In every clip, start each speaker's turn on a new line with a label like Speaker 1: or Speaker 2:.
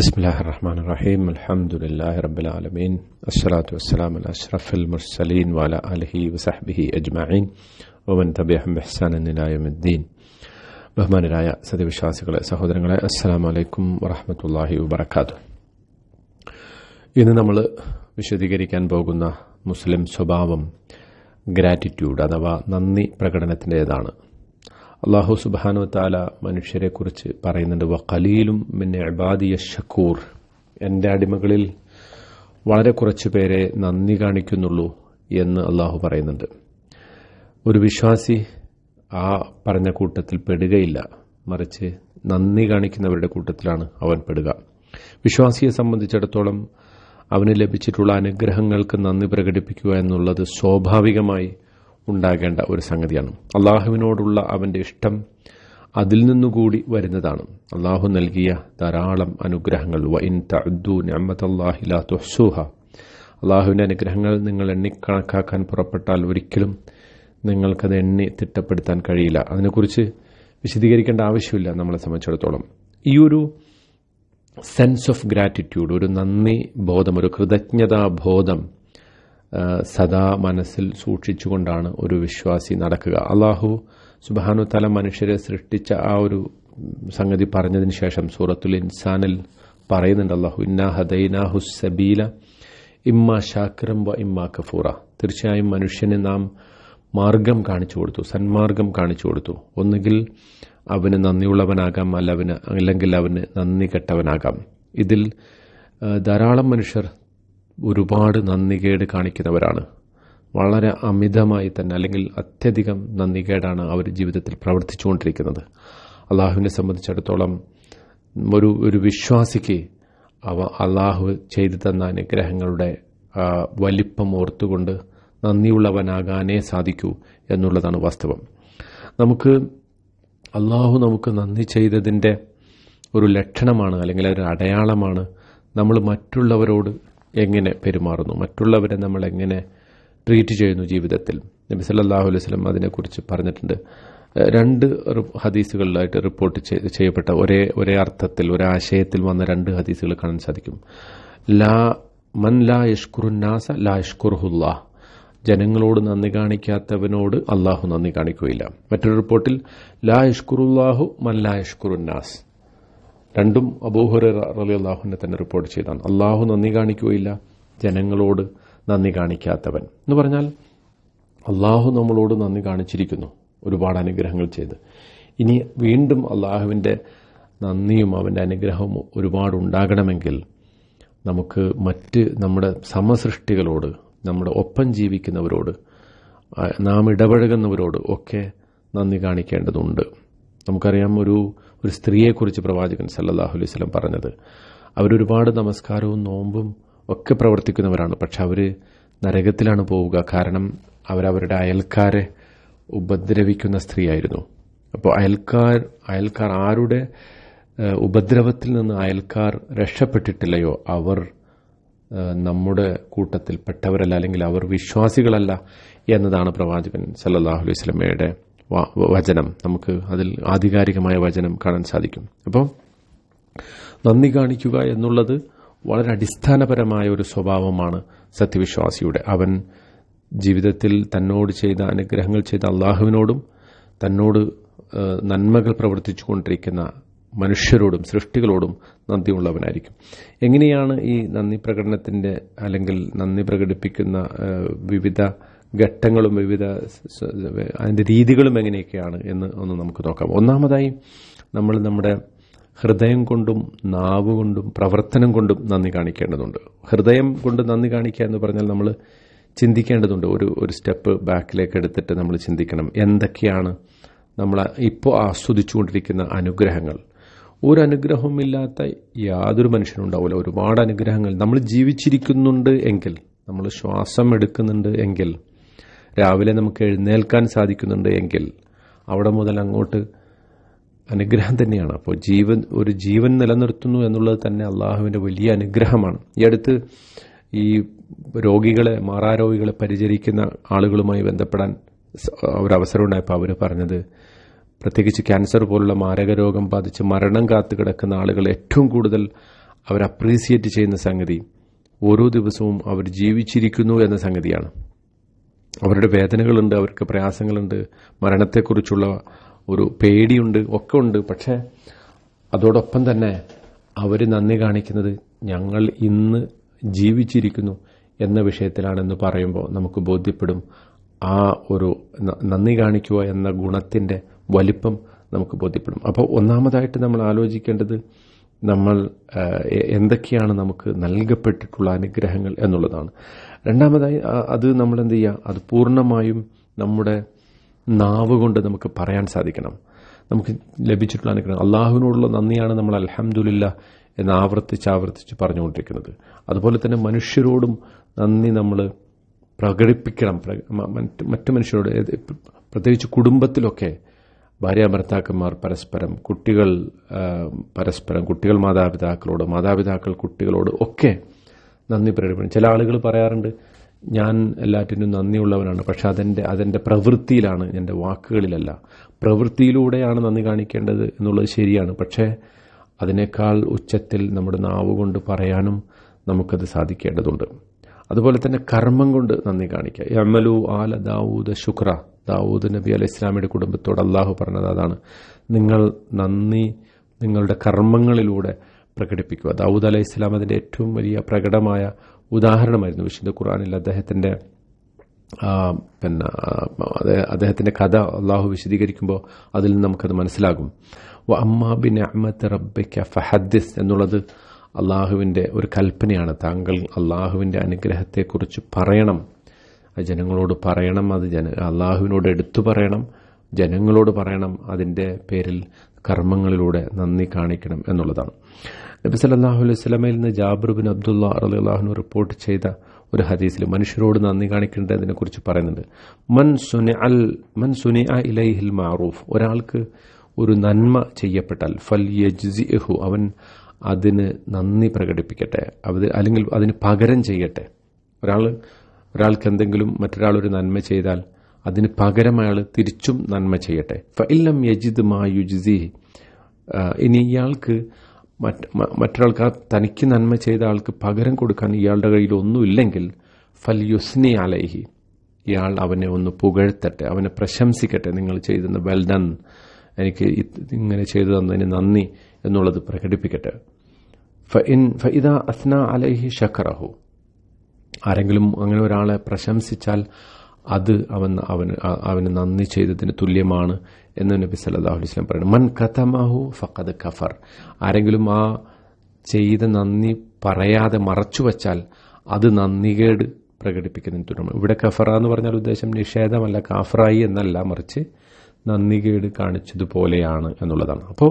Speaker 1: بسم الله الرحمن الرحيم الحمد لله رب العالمين الصلاة والسلام على أشرف المرسلين وعلى آله وصحبه أجمعين ومن تبعهم بإحسان إلى يوم الدين ബഹ്മാനരായ സത്യവിശ്വാസികളെ സഹോദരങ്ങളെ അസ്സാം വലൈക്കും വറഹമത്തല്ലാഹി വബർക്കാത്തു ഇന്ന് നമ്മൾ വിശദീകരിക്കാൻ പോകുന്ന മുസ്ലിം സ്വഭാവം ഗ്രാറ്റിറ്റ്യൂഡ് അഥവാ നന്ദി പ്രകടനത്തിൻ്റേതാണ് അള്ളാഹു സുബാനു താല മനുഷ്യരെക്കുറിച്ച് പറയുന്നുണ്ട് വക്കലീലും പിന്നെ അബാദിയ ഷക്കൂർ എന്റെ അടിമകളിൽ വളരെ കുറച്ച് പേരെ നന്ദി കാണിക്കുന്നുള്ളൂ എന്ന് അള്ളാഹു പറയുന്നുണ്ട് ഒരു വിശ്വാസി ആ പറഞ്ഞ കൂട്ടത്തിൽ പെടുകയില്ല മറിച്ച് നന്ദി കാണിക്കുന്നവരുടെ കൂട്ടത്തിലാണ് അവൻ പെടുക വിശ്വാസിയെ സംബന്ധിച്ചിടത്തോളം അവന് ലഭിച്ചിട്ടുള്ള അനുഗ്രഹങ്ങൾക്ക് നന്ദി പ്രകടിപ്പിക്കുക എന്നുള്ളത് സ്വാഭാവികമായി ഉണ്ടാകേണ്ട ഒരു സംഗതിയാണ് അള്ളാഹുവിനോടുള്ള അവൻ്റെ ഇഷ്ടം അതിൽ നിന്നുകൂടി വരുന്നതാണ് അള്ളാഹു നൽകിയ ധാരാളം അനുഗ്രഹങ്ങൾ വ ഇൻ അള്ളാഹുവിൻ്റെ അനുഗ്രഹങ്ങൾ നിങ്ങൾ എണ്ണിക്കണക്കാക്കാൻ പുറപ്പെട്ടാൽ ഒരിക്കലും നിങ്ങൾക്കത് എണ്ണി തിട്ടപ്പെടുത്താൻ കഴിയില്ല അതിനെക്കുറിച്ച് വിശദീകരിക്കേണ്ട ആവശ്യമില്ല നമ്മളെ സംബന്ധിച്ചിടത്തോളം ഈ ഒരു സെൻസ് ഓഫ് ഗ്രാറ്റിറ്റ്യൂഡ് ഒരു നന്ദി ബോധം ഒരു ബോധം സദാ മനസ്സിൽ സൂക്ഷിച്ചുകൊണ്ടാണ് ഒരു വിശ്വാസി നടക്കുക അള്ളാഹു സുബാനു തല മനുഷ്യരെ സൃഷ്ടിച്ച ആ ഒരു സംഗതി പറഞ്ഞതിന് ശേഷം സൂറത്തുൽ ഇൻസാനിൽ പറയുന്നുണ്ട് അള്ളാഹു ഇന്നാ ഹദൈനാഹു സബീല ഇമ്മ ഷാക്രം വ ഇമ്മ കഫൂറ തീർച്ചയായും മനുഷ്യന് നാം മാർഗം കാണിച്ചു കൊടുത്തു സന്മാർഗം കാണിച്ചു കൊടുത്തു ഒന്നുകിൽ അവന് നന്ദിയുള്ളവനാകാം അല്ല അവന് അല്ലെങ്കിൽ അവന് നന്ദി കെട്ടവനാകാം ഇതിൽ ധാരാളം മനുഷ്യർ ഒരുപാട് നന്ദികേട് കാണിക്കുന്നവരാണ് വളരെ അമിതമായി തന്നെ അല്ലെങ്കിൽ അത്യധികം നന്ദികേടാണ് അവർ ജീവിതത്തിൽ പ്രവർത്തിച്ചുകൊണ്ടിരിക്കുന്നത് അള്ളാഹുവിനെ സംബന്ധിച്ചിടത്തോളം ഒരു ഒരു വിശ്വാസിക്ക് അവ അള്ളാഹു ചെയ്തു തന്ന അനുഗ്രഹങ്ങളുടെ വലിപ്പം ഓർത്തുകൊണ്ട് നന്ദിയുള്ളവനാകാനേ സാധിക്കൂ എന്നുള്ളതാണ് വാസ്തവം നമുക്ക് അള്ളാഹു നമുക്ക് നന്ദി ചെയ്തതിൻ്റെ ഒരു ലക്ഷണമാണ് അല്ലെങ്കിൽ ഒരു അടയാളമാണ് നമ്മൾ മറ്റുള്ളവരോട് എങ്ങനെ പെരുമാറുന്നു മറ്റുള്ളവരെ നമ്മൾ എങ്ങനെ ട്രീറ്റ് ചെയ്യുന്നു ജീവിതത്തിൽ നബി സല്ലാഹു അലൈഹി സ്വലം അതിനെക്കുറിച്ച് പറഞ്ഞിട്ടുണ്ട് രണ്ട് ഹദീസുകളിലായിട്ട് റിപ്പോർട്ട് ചെയ്യപ്പെട്ട ഒരേ ഒരേ അർത്ഥത്തിൽ ഒരേ ആശയത്തിൽ വന്ന രണ്ട് ഹദീസുകൾ കാണാൻ സാധിക്കും ലാ മൻ ലാ യഷ്കുറുന്നാസ ലാ യഷ്കുർഹുല്ലാ ജനങ്ങളോട് നന്ദി കാണിക്കാത്തവനോട് അള്ളാഹു നന്ദി കാണിക്കുകയില്ല മറ്റൊരു റിപ്പോർട്ടിൽ ലാ യഷ്കുറുല്ലാഹു മൻ ലാ യഷ്കുറുന്നാസ് രണ്ടും അബൂഹുര റലി അള്ളാഹുവിനെ തന്നെ റിപ്പോർട്ട് ചെയ്താണ് അള്ളാഹു നന്ദി കാണിക്കുകയില്ല ജനങ്ങളോട് നന്ദി കാണിക്കാത്തവൻ എന്ന് പറഞ്ഞാൽ അള്ളാഹു നമ്മളോട് നന്ദി കാണിച്ചിരിക്കുന്നു ഒരുപാട് അനുഗ്രഹങ്ങൾ ചെയ്ത് ഇനി വീണ്ടും അള്ളാഹുവിൻ്റെ നന്ദിയും അവൻ്റെ അനുഗ്രഹവും ഒരുപാട് ഉണ്ടാകണമെങ്കിൽ നമുക്ക് മറ്റ് നമ്മുടെ സമസൃഷ്ടികളോട് നമ്മുടെ ഒപ്പം ജീവിക്കുന്നവരോട് നാം ഇടപഴകുന്നവരോട് ഒക്കെ നന്ദി കാണിക്കേണ്ടതുണ്ട് നമുക്കറിയാം ഒരു ഒരു സ്ത്രീയെക്കുറിച്ച് പ്രവാചകൻ സല്ലാഹു അലൈഹി സ്വലം പറഞ്ഞത് അവരൊരുപാട് നമസ്കാരവും നോമ്പും ഒക്കെ പ്രവർത്തിക്കുന്നവരാണ് പക്ഷെ അവർ നരകത്തിലാണ് പോവുക കാരണം അവരവരുടെ അയൽക്കാരെ ഉപദ്രവിക്കുന്ന സ്ത്രീയായിരുന്നു അപ്പോൾ അയൽക്കാർ അയൽക്കാർ ആരുടെ ഉപദ്രവത്തിൽ നിന്ന് അയൽക്കാർ രക്ഷപ്പെട്ടിട്ടില്ലയോ അവർ നമ്മുടെ കൂട്ടത്തിൽ പെട്ടവരല്ല അല്ലെങ്കിൽ അവർ വിശ്വാസികളല്ല എന്നതാണ് പ്രവാചകൻ സല്ലാഹു അലൈഹി സ്വലമയുടെ വചനം നമുക്ക് അതിൽ ആധികാരികമായ വചനം കാണാൻ സാധിക്കും അപ്പോൾ നന്ദി കാണിക്കുക എന്നുള്ളത് വളരെ അടിസ്ഥാനപരമായ ഒരു സ്വഭാവമാണ് സത്യവിശ്വാസിയുടെ അവൻ ജീവിതത്തിൽ തന്നോട് ചെയ്ത അനുഗ്രഹങ്ങൾ ചെയ്ത അള്ളാഹുവിനോടും തന്നോട് നന്മകൾ പ്രവർത്തിച്ചു കൊണ്ടിരിക്കുന്ന മനുഷ്യരോടും സൃഷ്ടികളോടും നന്ദിയുള്ളവനായിരിക്കും എങ്ങനെയാണ് ഈ നന്ദി പ്രകടനത്തിന്റെ അല്ലെങ്കിൽ നന്ദി പ്രകടിപ്പിക്കുന്ന വിവിധ ഘട്ടങ്ങളും വിവിധ അതിൻ്റെ രീതികളും എങ്ങനെയൊക്കെയാണ് എന്ന് ഒന്ന് നമുക്ക് നോക്കാം ഒന്നാമതായി നമ്മൾ നമ്മുടെ ഹൃദയം കൊണ്ടും നാവ് കൊണ്ടും പ്രവർത്തനം കൊണ്ടും നന്ദി കാണിക്കേണ്ടതുണ്ട് ഹൃദയം കൊണ്ട് നന്ദി കാണിക്കുക എന്ന് പറഞ്ഞാൽ നമ്മൾ ചിന്തിക്കേണ്ടതുണ്ട് ഒരു ഒരു സ്റ്റെപ്പ് ബാക്കിലേക്ക് എടുത്തിട്ട് നമ്മൾ ചിന്തിക്കണം എന്തൊക്കെയാണ് നമ്മൾ ഇപ്പോൾ ആസ്വദിച്ചുകൊണ്ടിരിക്കുന്ന അനുഗ്രഹങ്ങൾ ഒരു ഇല്ലാത്ത യാതൊരു മനുഷ്യനും ഉണ്ടാവില്ല ഒരുപാട് അനുഗ്രഹങ്ങൾ നമ്മൾ ജീവിച്ചിരിക്കുന്നുണ്ട് എങ്കിൽ നമ്മൾ ശ്വാസം എടുക്കുന്നുണ്ട് എങ്കിൽ രാവിലെ നമുക്ക് എഴുന്നേൽക്കാൻ സാധിക്കുന്നുണ്ട് എങ്കിൽ അവിടെ മുതൽ അങ്ങോട്ട് അനുഗ്രഹം തന്നെയാണ് അപ്പോൾ ജീവൻ ഒരു ജീവൻ നിലനിർത്തുന്നു എന്നുള്ളത് തന്നെ അള്ളാഹുവിൻ്റെ വലിയ അനുഗ്രഹമാണ് ഈ അടുത്ത് ഈ രോഗികളെ മാറാരോഗികളെ പരിചരിക്കുന്ന ആളുകളുമായി ബന്ധപ്പെടാൻ ഒരവസരമുണ്ടായപ്പോൾ അവർ പറഞ്ഞത് പ്രത്യേകിച്ച് ക്യാൻസർ പോലുള്ള മാരക രോഗം ബാധിച്ച് മരണം കാത്തു കിടക്കുന്ന ആളുകൾ ഏറ്റവും കൂടുതൽ അവർ അപ്രീസിയേറ്റ് ചെയ്യുന്ന സംഗതി ഓരോ ദിവസവും അവർ ജീവിച്ചിരിക്കുന്നു എന്ന സംഗതിയാണ് അവരുടെ വേദനകളുണ്ട് അവർക്ക് പ്രയാസങ്ങളുണ്ട് മരണത്തെക്കുറിച്ചുള്ള ഒരു പേടിയുണ്ട് ഒക്കെ ഉണ്ട് പക്ഷേ അതോടൊപ്പം തന്നെ അവർ നന്ദി കാണിക്കുന്നത് ഞങ്ങൾ ഇന്ന് ജീവിച്ചിരിക്കുന്നു എന്ന വിഷയത്തിലാണെന്ന് പറയുമ്പോൾ നമുക്ക് ബോധ്യപ്പെടും ആ ഒരു നന്ദി കാണിക്കുക എന്ന ഗുണത്തിൻ്റെ വലിപ്പം നമുക്ക് ബോധ്യപ്പെടും അപ്പോൾ ഒന്നാമതായിട്ട് നമ്മൾ ആലോചിക്കേണ്ടത് നമ്മൾ എന്തൊക്കെയാണ് നമുക്ക് നൽകപ്പെട്ടിട്ടുള്ള അനുഗ്രഹങ്ങൾ എന്നുള്ളതാണ് രണ്ടാമതായി അത് നമ്മൾ എന്ത് ചെയ്യുക അത് പൂർണ്ണമായും നമ്മുടെ നാവ് കൊണ്ട് നമുക്ക് പറയാൻ സാധിക്കണം നമുക്ക് ലഭിച്ചിട്ടുള്ള അനുഗ്രഹം അള്ളാഹുവിനോടുള്ള നന്ദിയാണ് നമ്മൾ അലഹമുല്ല എന്ന് ആവർത്തിച്ച് ആവർത്തിച്ച് പറഞ്ഞുകൊണ്ടിരിക്കുന്നത് അതുപോലെ തന്നെ മനുഷ്യരോടും നന്ദി നമ്മൾ പ്രകടിപ്പിക്കണം മറ്റ് മറ്റു മനുഷ്യരോട് പ്രത്യേകിച്ച് കുടുംബത്തിലൊക്കെ ഭാര്യാഭർത്താക്കന്മാർ പരസ്പരം കുട്ടികൾ പരസ്പരം കുട്ടികൾ മാതാപിതാക്കളോട് മാതാപിതാക്കൾ കുട്ടികളോട് ഒക്കെ നന്ദി പ്രകടിപ്പിക്കണം ചില ആളുകൾ പറയാറുണ്ട് ഞാൻ എല്ലാറ്റിനും നന്ദിയുള്ളവനാണ് പക്ഷെ അതെൻ്റെ അതെൻ്റെ പ്രവൃത്തിയിലാണ് എൻ്റെ വാക്കുകളിലല്ല പ്രവൃത്തിയിലൂടെയാണ് നന്ദി കാണിക്കേണ്ടത് എന്നുള്ളത് ശരിയാണ് പക്ഷേ അതിനേക്കാൾ ഉച്ചത്തിൽ നമ്മുടെ നാവ് കൊണ്ട് പറയാനും നമുക്കത് സാധിക്കേണ്ടതുണ്ട് അതുപോലെ തന്നെ കർമ്മം കൊണ്ട് നന്ദി കാണിക്കുക യമലു ആല ദാവൂദ ശുക്ര ദാവൂദ് നബി അലൈഹി ഇസ്ലാമിയുടെ കുടുംബത്തോട് അള്ളാഹു പറഞ്ഞത് അതാണ് നിങ്ങൾ നന്ദി നിങ്ങളുടെ കർമ്മങ്ങളിലൂടെ പ്രകടിപ്പിക്കുക ദാവൂദ് അലൈഹി ഇസ്ലാം അതിൻ്റെ ഏറ്റവും വലിയ പ്രകടമായ ഉദാഹരണമായിരുന്നു വിശുദ്ധ ഖുറാനിൽ അദ്ദേഹത്തിൻ്റെ പിന്നെ അദ്ദേഹത്തിന്റെ കഥ അള്ളാഹു വിശദീകരിക്കുമ്പോൾ അതിൽ നിന്ന് നമുക്കത് മനസ്സിലാകും അമ്മാ ബിൻ അഹമ്മദ് റബ്ബയ്ക്ക ഫഹദ്സ് എന്നുള്ളത് അള്ളാഹുവിൻ്റെ ഒരു കൽപ്പനയാണ് താങ്കൾ അള്ളാഹുവിൻ്റെ അനുഗ്രഹത്തെക്കുറിച്ച് പറയണം ജനങ്ങളോട് പറയണം അത് ജന അള്ളാഹുവിനോട് എടുത്തു പറയണം ജനങ്ങളോട് പറയണം അതിൻ്റെ പേരിൽ കർമ്മങ്ങളിലൂടെ നന്ദി കാണിക്കണം എന്നുള്ളതാണ് നബി സല്ലാഹു അലൈഹി സ്വലമയിൽ നിന്ന് ജാബിർ ബിൻ അബ്ദുള്ള അറലി അള്ളാഹുനു റിപ്പോർട്ട് ചെയ്ത ഒരു ഹദീസിൽ മനുഷ്യരോട് നന്ദി കാണിക്കേണ്ടതിനെ കുറിച്ച് പറയുന്നുണ്ട് മൻ സുനി അൽ മൻ സുനി അ ഇലൈഹിൽ മാറൂഫ് ഒരാൾക്ക് ഒരു നന്മ ചെയ്യപ്പെട്ടാൽ ഫൽ യജ്സിഹു അവൻ അതിന് നന്ദി പ്രകടിപ്പിക്കട്ടെ അത് അല്ലെങ്കിൽ അതിന് പകരം ചെയ്യട്ടെ ഒരാൾ ഒരാൾക്ക് എന്തെങ്കിലും മറ്റൊരാൾ ഒരു നന്മ ചെയ്താൽ അതിന് പകരം അയാൾ തിരിച്ചും നന്മ ചെയ്യട്ടെ ഫൈലം യജിദ് മാ യുജിസി ഇനി ഇയാൾക്ക് മറ്റൊരാൾക്ക് ആ തനിക്ക് നന്മ ചെയ്ത ആൾക്ക് പകരം കൊടുക്കാൻ ഇയാളുടെ കയ്യിൽ ഒന്നുമില്ലെങ്കിൽ ഫൽ യുസ്നി അലൈഹി ഇയാൾ അവനെ ഒന്ന് പുകഴ്ത്തട്ടെ അവനെ പ്രശംസിക്കട്ടെ നിങ്ങൾ ചെയ്തെന്ന് വെൽ ഡൺ എനിക്ക് ഇങ്ങനെ ചെയ്തു തന്നതിന് നന്ദി എന്നുള്ളത് പ്രകടിപ്പിക്കട്ടെ ഫ ഇൻ ഫ ഇദ അസ്ന അലൈഹി ഷഖറഹു ആരെങ്കിലും അങ്ങനെ ഒരാളെ പ്രശംസിച്ചാൽ അത് അവൻ അവന് അവന് നന്ദി ചെയ്തതിന് തുല്യമാണ് എന്ന് നബി സല്ലാഹു അലൈഹി സ്വലം പറയുന്നത് മൻ കഥമാഹു ഫഖദ് കഫർ ആരെങ്കിലും ആ ചെയ്ത നന്ദി പറയാതെ മറച്ചു വച്ചാൽ അത് നന്ദികേട് പ്രകടിപ്പിക്കുന്നതിന് തുല്യമാണ് ഇവിടെ കഫറ എന്ന് പറഞ്ഞാൽ ഉദ്ദേശം നിഷേധമല്ല കാഫറായി എന്നല്ല മറിച്ച് നന്ദികേട് കാണിച്ചതുപോലെയാണ് എന്നുള്ളതാണ് അപ്പോൾ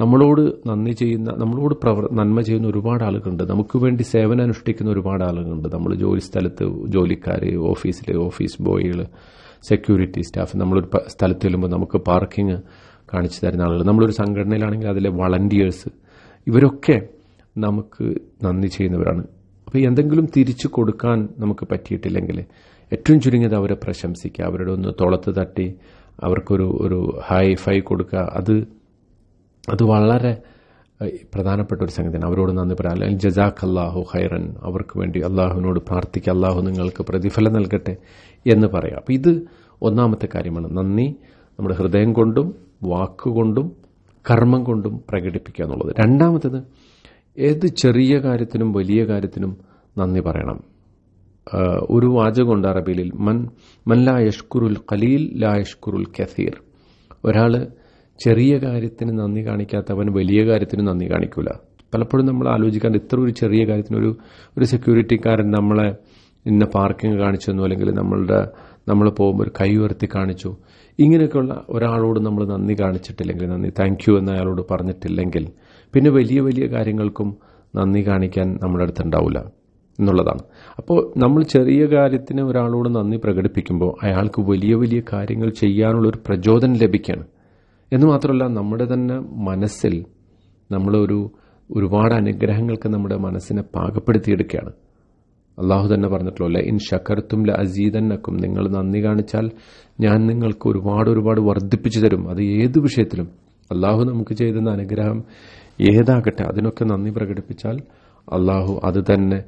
Speaker 1: നമ്മളോട് നന്ദി ചെയ്യുന്ന നമ്മളോട് പ്രവർ നന്മ ചെയ്യുന്ന ഒരുപാട് ആളുകളുണ്ട് നമുക്ക് വേണ്ടി സേവനം അനുഷ്ഠിക്കുന്ന ഒരുപാട് ആളുകളുണ്ട് നമ്മൾ ജോലി സ്ഥലത്ത് ജോലിക്കാർ ഓഫീസിൽ ഓഫീസ് ബോയികൾ സെക്യൂരിറ്റി സ്റ്റാഫ് നമ്മളൊരു സ്ഥലത്ത് ചെല്ലുമ്പോൾ നമുക്ക് പാർക്കിംഗ് കാണിച്ചു തരുന്ന ആളുകൾ നമ്മളൊരു സംഘടനയിലാണെങ്കിൽ അതിലെ വളണ്ടിയേഴ്സ് ഇവരൊക്കെ നമുക്ക് നന്ദി ചെയ്യുന്നവരാണ് അപ്പോൾ എന്തെങ്കിലും തിരിച്ചു കൊടുക്കാൻ നമുക്ക് പറ്റിയിട്ടില്ലെങ്കിൽ ഏറ്റവും ചുരുങ്ങിയത് അവരെ പ്രശംസിക്കുക അവരുടെ ഒന്ന് തോളത്ത് തട്ടി അവർക്കൊരു ഒരു ഹൈ ഫൈ കൊടുക്കുക അത് അത് വളരെ പ്രധാനപ്പെട്ട ഒരു സംഗതിയാണ് അവരോട് നന്ദി പറയാം അല്ലെങ്കിൽ ജസാഖ് അള്ളാഹു ഹൈറൻ അവർക്ക് വേണ്ടി അള്ളാഹുവിനോട് പ്രാർത്ഥിക്കുക അള്ളാഹു നിങ്ങൾക്ക് പ്രതിഫലം നൽകട്ടെ എന്ന് പറയാം അപ്പം ഇത് ഒന്നാമത്തെ കാര്യമാണ് നന്ദി നമ്മുടെ ഹൃദയം കൊണ്ടും വാക്കുകൊണ്ടും കർമ്മം കൊണ്ടും പ്രകടിപ്പിക്കുക എന്നുള്ളത് രണ്ടാമത്തത് ഏത് ചെറിയ കാര്യത്തിനും വലിയ കാര്യത്തിനും നന്ദി പറയണം ഒരു വാചകമുണ്ട് അറബിയിൽ മൻ മൻ ലാ യഷ്കുറുൽ ഖലീൽ ലാ യഷ്കുറുൽ കസീർ ഒരാൾ ചെറിയ കാര്യത്തിന് നന്ദി കാണിക്കാത്തവൻ വലിയ കാര്യത്തിന് നന്ദി കാണിക്കൂല പലപ്പോഴും നമ്മൾ ആലോചിക്കാണ്ട് ഇത്ര ഒരു ചെറിയ കാര്യത്തിന് ഒരു ഒരു സെക്യൂരിറ്റിക്കാരൻ നമ്മളെ ഇന്ന പാർക്കിംഗ് കാണിച്ചു തന്നു അല്ലെങ്കിൽ നമ്മളുടെ നമ്മൾ പോകുമ്പോൾ ഒരു കൈ ഉയർത്തി കാണിച്ചു ഇങ്ങനെയൊക്കെയുള്ള ഒരാളോട് നമ്മൾ നന്ദി കാണിച്ചിട്ടില്ലെങ്കിൽ നന്ദി താങ്ക് യു എന്ന് അയാളോട് പറഞ്ഞിട്ടില്ലെങ്കിൽ പിന്നെ വലിയ വലിയ കാര്യങ്ങൾക്കും നന്ദി കാണിക്കാൻ നമ്മുടെ അടുത്തുണ്ടാവില്ല എന്നുള്ളതാണ് അപ്പോൾ നമ്മൾ ചെറിയ കാര്യത്തിന് ഒരാളോട് നന്ദി പ്രകടിപ്പിക്കുമ്പോൾ അയാൾക്ക് വലിയ വലിയ കാര്യങ്ങൾ ചെയ്യാനുള്ള ഒരു പ്രചോദനം ലഭിക്കുകയാണ് എന്ന് മാത്രമല്ല നമ്മുടെ തന്നെ മനസ്സിൽ നമ്മളൊരു ഒരുപാട് അനുഗ്രഹങ്ങൾക്ക് നമ്മുടെ മനസ്സിനെ പാകപ്പെടുത്തിയെടുക്കുകയാണ് അള്ളാഹു തന്നെ പറഞ്ഞിട്ടുള്ള ഇൻ ഷക്കർത്തും ല അസീതന്നക്കും നിങ്ങൾ നന്ദി കാണിച്ചാൽ ഞാൻ നിങ്ങൾക്ക് ഒരുപാട് ഒരുപാട് വർദ്ധിപ്പിച്ചു തരും അത് ഏത് വിഷയത്തിലും അള്ളാഹു നമുക്ക് ചെയ്തുന്ന അനുഗ്രഹം ഏതാകട്ടെ അതിനൊക്കെ നന്ദി പ്രകടിപ്പിച്ചാൽ അള്ളാഹു അത് തന്നെ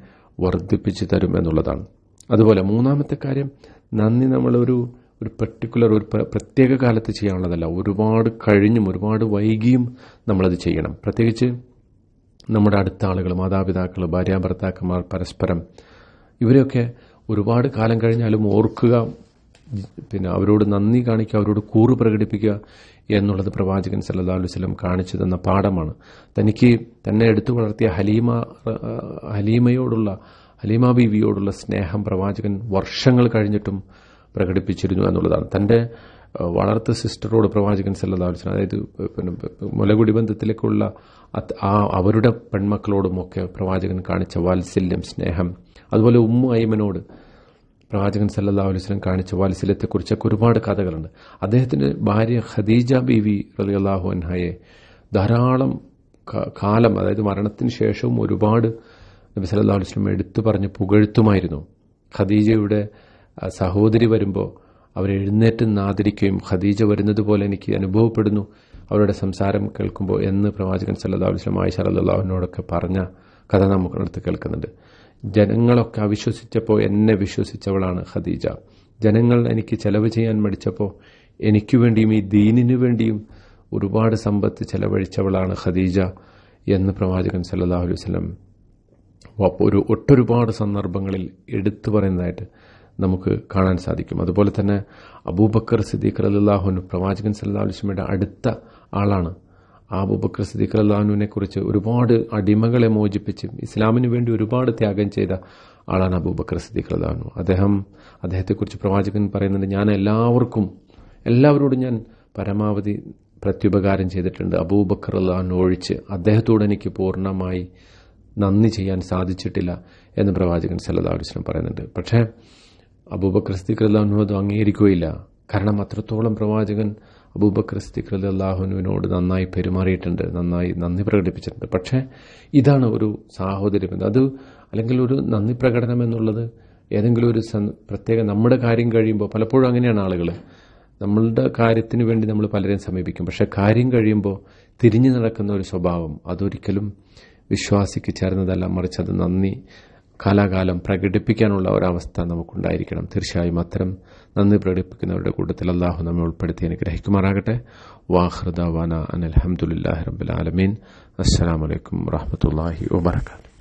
Speaker 1: വർദ്ധിപ്പിച്ചു തരും എന്നുള്ളതാണ് അതുപോലെ മൂന്നാമത്തെ കാര്യം നന്ദി നമ്മളൊരു ഒരു പെർട്ടിക്കുലർ ഒരു പ്രത്യേക കാലത്ത് ചെയ്യാനുള്ളതല്ല ഒരുപാട് കഴിഞ്ഞും ഒരുപാട് വൈകിയും നമ്മളത് ചെയ്യണം പ്രത്യേകിച്ച് നമ്മുടെ അടുത്ത ആളുകൾ മാതാപിതാക്കൾ ഭാര്യാഭർത്താക്കന്മാർ പരസ്പരം ഇവരെയൊക്കെ ഒരുപാട് കാലം കഴിഞ്ഞാലും ഓർക്കുക പിന്നെ അവരോട് നന്ദി കാണിക്കുക അവരോട് കൂറ് പ്രകടിപ്പിക്കുക എന്നുള്ളത് പ്രവാചകൻ സല്ലാ അലുവലം കാണിച്ചു തന്ന പാഠമാണ് തനിക്ക് തന്നെ എടുത്തു വളർത്തിയ ഹലീമ ഹലീമയോടുള്ള ഹലീമ ബീവിയോടുള്ള സ്നേഹം പ്രവാചകൻ വർഷങ്ങൾ കഴിഞ്ഞിട്ടും പ്രകടിപ്പിച്ചിരുന്നു എന്നുള്ളതാണ് തന്റെ വളർത്ത സിസ്റ്ററോട് പ്രവാചകൻ സല്ലാ അലുവലം അതായത് പിന്നെ മുലകുടി ബന്ധത്തിലേക്കുള്ള ആ അവരുടെ പെൺമക്കളോടുമൊക്കെ പ്രവാചകൻ കാണിച്ച വാത്സല്യം സ്നേഹം അതുപോലെ ഉമ്മു അയ്മനോട് പ്രവാചകൻ സല്ലാ അലുസ്ലം കാണിച്ച കുറിച്ചൊക്കെ ഒരുപാട് കഥകളുണ്ട് അദ്ദേഹത്തിന്റെ ഭാര്യ ഖദീജ ബിവി അലി അള്ളാഹു അൻഹയെ ധാരാളം കാലം അതായത് മരണത്തിന് ശേഷവും ഒരുപാട് നബി സല്ലാ അലുസ്ലം എടുത്തു പറഞ്ഞ് പുകഴ്ത്തുമായിരുന്നു ഖദീജയുടെ സഹോദരി വരുമ്പോൾ അവരെഴുന്നേറ്റ് നാദരിക്കുകയും ഖദീജ വരുന്നത് പോലെ എനിക്ക് അനുഭവപ്പെടുന്നു അവരുടെ സംസാരം കേൾക്കുമ്പോൾ എന്ന് പ്രവാചകൻ സല്ലാ അലുസ്ലം ആയിഷ അല്ലാഹുവിനോടൊക്കെ പറഞ്ഞ കഥ അടുത്ത് കേൾക്കുന്നുണ്ട് ജനങ്ങളൊക്കെ അവിശ്വസിച്ചപ്പോൾ എന്നെ വിശ്വസിച്ചവളാണ് ഖദീജ ജനങ്ങൾ എനിക്ക് ചെലവ് ചെയ്യാൻ മടിച്ചപ്പോൾ എനിക്ക് വേണ്ടിയും ഈ ദീനിനു വേണ്ടിയും ഒരുപാട് സമ്പത്ത് ചെലവഴിച്ചവളാണ് ഖദീജ എന്ന് പ്രവാചകൻ സല്ലാഹു അലൈഹി വസ്ലം ഒരു ഒട്ടൊരുപാട് സന്ദർഭങ്ങളിൽ എടുത്തു പറയുന്നതായിട്ട് നമുക്ക് കാണാൻ സാധിക്കും അതുപോലെ തന്നെ അബൂബക്കർ സിദ്ദീഖ് അല്ലാഹുൻ പ്രവാചകൻ സല്ലാ അലുസ്മയുടെ അടുത്ത ആളാണ് ആബുബക്കർ സിദ്ദിഖ് അള്ളഹാനുവിനെ കുറിച്ച് ഒരുപാട് അടിമകളെ മോചിപ്പിച്ച് ഇസ്ലാമിന് വേണ്ടി ഒരുപാട് ത്യാഗം ചെയ്ത ആളാണ് അബൂബക്കർ സിദ്ദിഖ് അള്ളഹാനു അദ്ദേഹം അദ്ദേഹത്തെക്കുറിച്ച് പ്രവാചകൻ പറയുന്നുണ്ട് ഞാൻ എല്ലാവർക്കും എല്ലാവരോടും ഞാൻ പരമാവധി പ്രത്യുപകാരം ചെയ്തിട്ടുണ്ട് അബൂബക്കർ അള്ളഹാനു ഒഴിച്ച് അദ്ദേഹത്തോട് എനിക്ക് പൂർണ്ണമായി നന്ദി ചെയ്യാൻ സാധിച്ചിട്ടില്ല എന്ന് പ്രവാചകൻ സല്ലല്ലാഹു അലൈഹി വസല്ലം പറയുന്നുണ്ട് പക്ഷേ അബൂബക്കർ സിദ്ദിഖ് അള്ളഹാനു അത് അംഗീകരിക്കുകയില്ല കാരണം അത്രത്തോളം പ്രവാചകൻ അബൂബക്കർ സ്തിഖ് അലി അള്ളാഹുനുവിനോട് നന്നായി പെരുമാറിയിട്ടുണ്ട് നന്നായി നന്ദി പ്രകടിപ്പിച്ചിട്ടുണ്ട് പക്ഷേ ഇതാണ് ഒരു സാഹോദര്യം അത് അല്ലെങ്കിൽ ഒരു നന്ദി പ്രകടനം എന്നുള്ളത് ഏതെങ്കിലും ഒരു പ്രത്യേക നമ്മുടെ കാര്യം കഴിയുമ്പോൾ പലപ്പോഴും അങ്ങനെയാണ് ആളുകൾ നമ്മളുടെ കാര്യത്തിന് വേണ്ടി നമ്മൾ പലരെയും സമീപിക്കും പക്ഷേ കാര്യം കഴിയുമ്പോൾ തിരിഞ്ഞു നടക്കുന്ന ഒരു സ്വഭാവം അതൊരിക്കലും വിശ്വാസിക്ക് ചേർന്നതല്ല മറിച്ച് അത് നന്ദി കാലാകാലം പ്രകടിപ്പിക്കാനുള്ള ഒരവസ്ഥ നമുക്കുണ്ടായിരിക്കണം തീർച്ചയായും അത്തരം നന്ദി പ്രകടിപ്പിക്കുന്നവരുടെ കൂട്ടത്തിൽ അള്ളാഹു നമ്മെ ഉൾപ്പെടുത്തി അനുഗ്രഹിക്കുമാറാകട്ടെ വാഹൃദ വാന അൻ അലഹമുല്ലാഹി റബ്ബുൽ ആലമീൻ വാഹമത്തല്ലാഹി